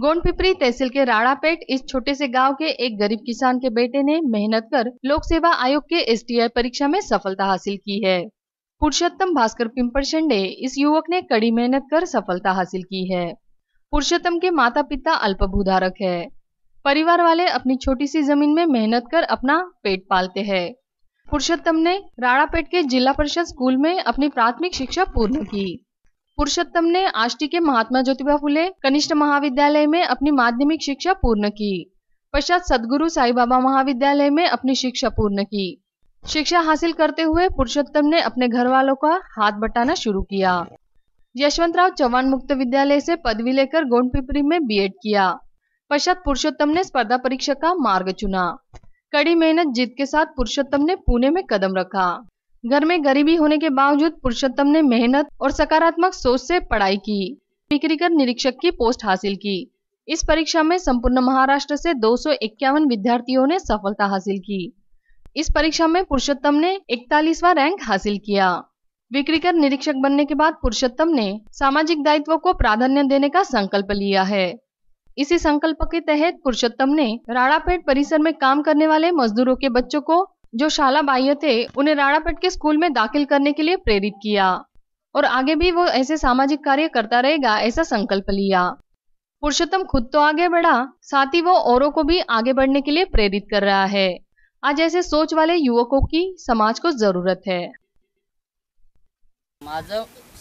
गोंडपिपरी तहसील के राड़ापेट इस छोटे से गांव के एक गरीब किसान के बेटे ने मेहनत कर लोक सेवा आयोग के एस परीक्षा में सफलता हासिल की है पुरुषोत्तम भास्कर पिंपर शंडे इस युवक ने कड़ी मेहनत कर सफलता हासिल की है पुरुषोत्तम के माता पिता अल्पभूधारक है परिवार वाले अपनी छोटी सी जमीन में मेहनत कर अपना पेट पालते हैं पुरुषोत्तम ने राड़ापेट के जिला परिषद स्कूल में अपनी प्राथमिक शिक्षा पूर्ण की पुरुषोत्तम ने आष्टी के महात्मा ज्योतिबा फुले कनिष्ठ महाविद्यालय में अपनी माध्यमिक शिक्षा पूर्ण की पश्चात सदगुरु साई बाबा महाविद्यालय में अपनी शिक्षा पूर्ण की शिक्षा हासिल करते हुए पुरुषोत्तम ने अपने घर वालों का हाथ बटाना शुरू किया यशवंतराव चौहान मुक्त विद्यालय से पदवी लेकर गोंडपिपरी में बीएड किया पश्चात पुरुषोत्तम ने स्पर्धा परीक्षा का मार्ग चुना कड़ी मेहनत जीत के साथ पुरुषोत्तम ने पुणे में कदम रखा घर में गरीबी होने के बावजूद पुरुषोत्तम ने मेहनत और सकारात्मक सोच से पढ़ाई की बिक्री कर निरीक्षक की पोस्ट हासिल की इस परीक्षा में संपूर्ण महाराष्ट्र से दो विद्यार्थियों ने सफलता हासिल की इस परीक्षा में पुरुषोत्तम ने इकतालीसवा रैंक हासिल किया कर निरीक्षक बनने के बाद पुरुषोत्तम ने सामाजिक दायित्व को प्राधान्य देने का संकल्प लिया है इसी संकल्प के तहत पुरुषोत्तम ने राड़ापेट परिसर में काम करने वाले मजदूरों के बच्चों को जो शाला बाह्य थे उन्हें राणापेट के स्कूल में दाखिल करने के लिए प्रेरित किया और आगे भी वो ऐसे सामाजिक कार्य करता रहेगा ऐसा संकल्प लिया पुरुषोत्तम खुद तो आगे बढ़ा साथ ही वो औरों को भी आगे बढ़ने के लिए प्रेरित कर रहा है आज ऐसे सोच वाले युवकों की समाज को जरूरत है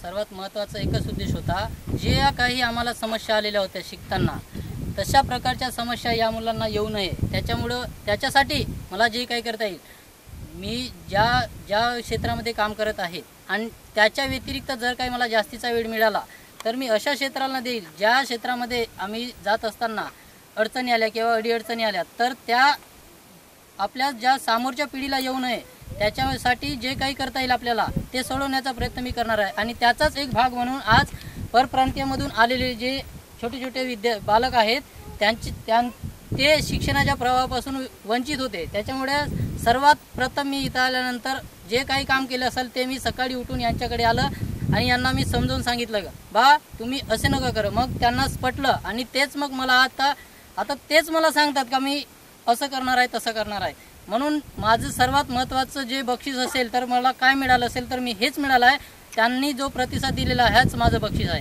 सर्वत महत्व एक उद्देश्य होता जे ही आम समस्या आलेल्या शिकता तशा प्रकार समस्या या मुलांना येऊ जे का करता मी ज्या ज्या क्षेत्रामध्ये काम करत आहे आणि त्याच्या व्यतिरिक्त जर काही मला जास्तीचा वेळ मिळाला तर मी अशा क्षेत्राला देईल ज्या क्षेत्रामध्ये आम्ही जात असताना अडचणी आल्या किंवा अडीअडचणी आल्या तर त्या आपल्या ज्या सामोरच्या पिढीला येऊ नये त्याच्यासाठी जे काही करता येईल आपल्याला ते सोडवण्याचा प्रयत्न मी करणार आहे आणि त्याचाच एक भाग म्हणून आज परप्रांतीयमधून आलेले जे छोटे छोटे विद्या बालक आहेत त्यांची त्या ते शिक्षणाच्या प्रवाहापासून वंचित होते त्याच्यामुळे सर्वात प्रथम मी इथं आल्यानंतर जे काही काम केलं असेल ते मी सकाळी उठून यांच्याकडे आलं आणि यांना मी समजून सांगितलं का बा तुम्ही असे नका करा मग त्यांना पटलं आणि तेच मग मला आता आता तेच मला सांगतात का मी असं करणार आहे तसं करणार आहे म्हणून माझं सर्वात महत्त्वाचं जे बक्षीस असेल तर मला काय मिळालं असेल तर मी हेच मिळालं आहे त्यांनी जो प्रतिसाद दिलेला ह्याच माझं बक्षीस आहे